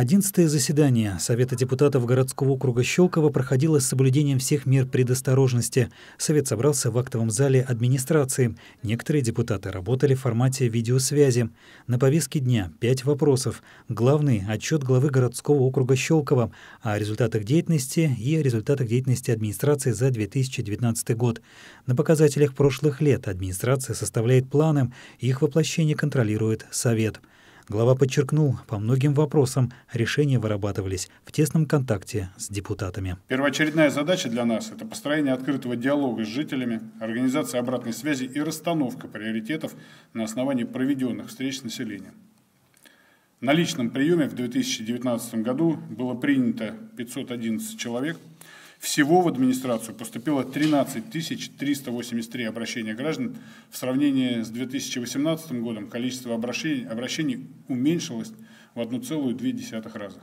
Одиннадцатое заседание Совета депутатов городского округа Щелково проходило с соблюдением всех мер предосторожности. Совет собрался в актовом зале администрации. Некоторые депутаты работали в формате видеосвязи. На повестке дня пять вопросов. Главный – отчет главы городского округа Щелково о результатах деятельности и о результатах деятельности администрации за 2019 год. На показателях прошлых лет администрация составляет планы, их воплощение контролирует Совет. Глава подчеркнул, по многим вопросам решения вырабатывались в тесном контакте с депутатами. Первоочередная задача для нас – это построение открытого диалога с жителями, организация обратной связи и расстановка приоритетов на основании проведенных встреч с населением. На личном приеме в 2019 году было принято 511 человек – всего в администрацию поступило 13 383 обращения граждан. В сравнении с 2018 годом количество обращений, обращений уменьшилось в 1,2 раза.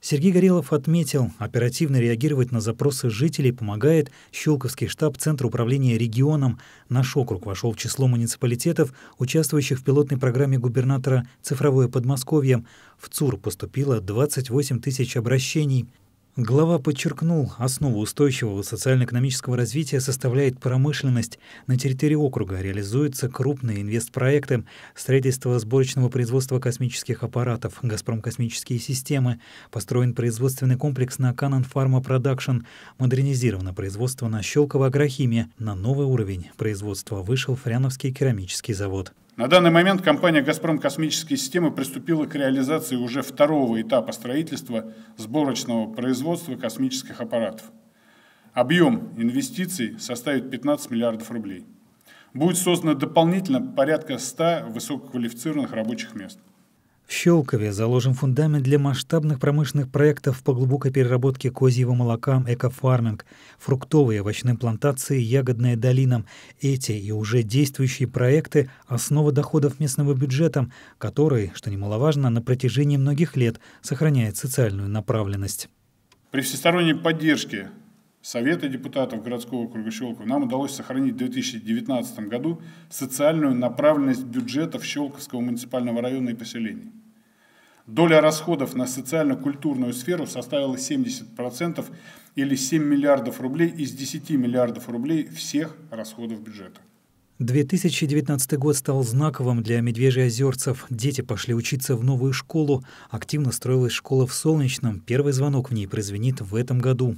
Сергей Горелов отметил, оперативно реагировать на запросы жителей помогает Щелковский штаб Центра управления регионом. Наш округ вошел в число муниципалитетов, участвующих в пилотной программе губернатора «Цифровое Подмосковье». В ЦУР поступило 28 тысяч обращений. Глава подчеркнул, основу устойчивого социально-экономического развития составляет промышленность. На территории округа реализуются крупные инвестпроекты, строительство сборочного производства космических аппаратов, «Газпром-космические системы», построен производственный комплекс на Canon Pharma Production, модернизировано производство на Щелково-Агрохиме, на новый уровень производства вышел Фряновский керамический завод. На данный момент компания «Газпром Космические системы» приступила к реализации уже второго этапа строительства сборочного производства космических аппаратов. Объем инвестиций составит 15 миллиардов рублей. Будет создано дополнительно порядка 100 высококвалифицированных рабочих мест – в Щелкове заложен фундамент для масштабных промышленных проектов по глубокой переработке козьего молока, экофарминг, фруктовые овощные плантации, ягодная долина. Эти и уже действующие проекты – основа доходов местного бюджета, который, что немаловажно, на протяжении многих лет сохраняет социальную направленность. При всесторонней поддержке Совета депутатов городского округа Щелков нам удалось сохранить в 2019 году социальную направленность бюджетов Щелковского муниципального района и поселений. Доля расходов на социально-культурную сферу составила 70% или 7 миллиардов рублей из 10 миллиардов рублей всех расходов бюджета. 2019 год стал знаковым для медвежьеозерцев. Дети пошли учиться в новую школу. Активно строилась школа в Солнечном. Первый звонок в ней прозвенит в этом году.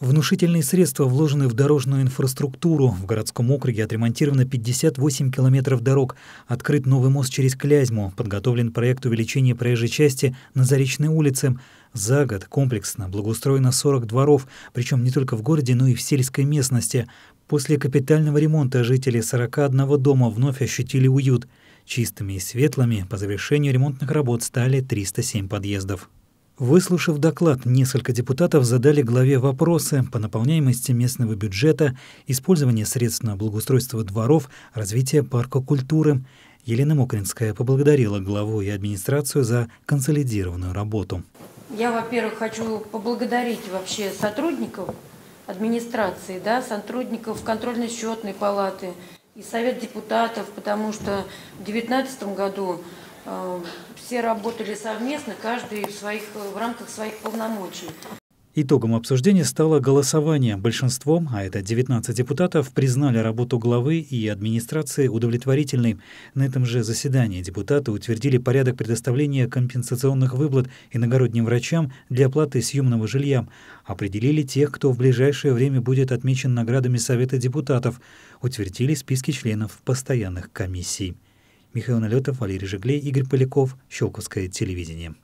Внушительные средства вложены в дорожную инфраструктуру. В городском округе отремонтировано 58 километров дорог. Открыт новый мост через Клязьму. Подготовлен проект увеличения проезжей части на Заречной улице. За год комплексно благоустроено 40 дворов, причем не только в городе, но и в сельской местности. После капитального ремонта жители 41 дома вновь ощутили уют. Чистыми и светлыми по завершению ремонтных работ стали 307 подъездов. Выслушав доклад, несколько депутатов задали главе вопросы по наполняемости местного бюджета, использованию средств на благоустройство дворов, развитие парка культуры. Елена Мокринская поблагодарила главу и администрацию за консолидированную работу. Я, во-первых, хочу поблагодарить вообще сотрудников администрации, да, сотрудников контрольно-счетной палаты и Совет депутатов, потому что в 2019 году Э, все работали совместно, каждый в, своих, в рамках своих полномочий. Итогом обсуждения стало голосование. Большинством, а это 19 депутатов, признали работу главы и администрации удовлетворительной. На этом же заседании депутаты утвердили порядок предоставления компенсационных выплат иногородним врачам для оплаты съемного жилья. Определили тех, кто в ближайшее время будет отмечен наградами Совета депутатов. Утвердили списки членов постоянных комиссий. Михаил Налетов, Валерий Жиглей, Игорь Поляков, Щелковское телевидение.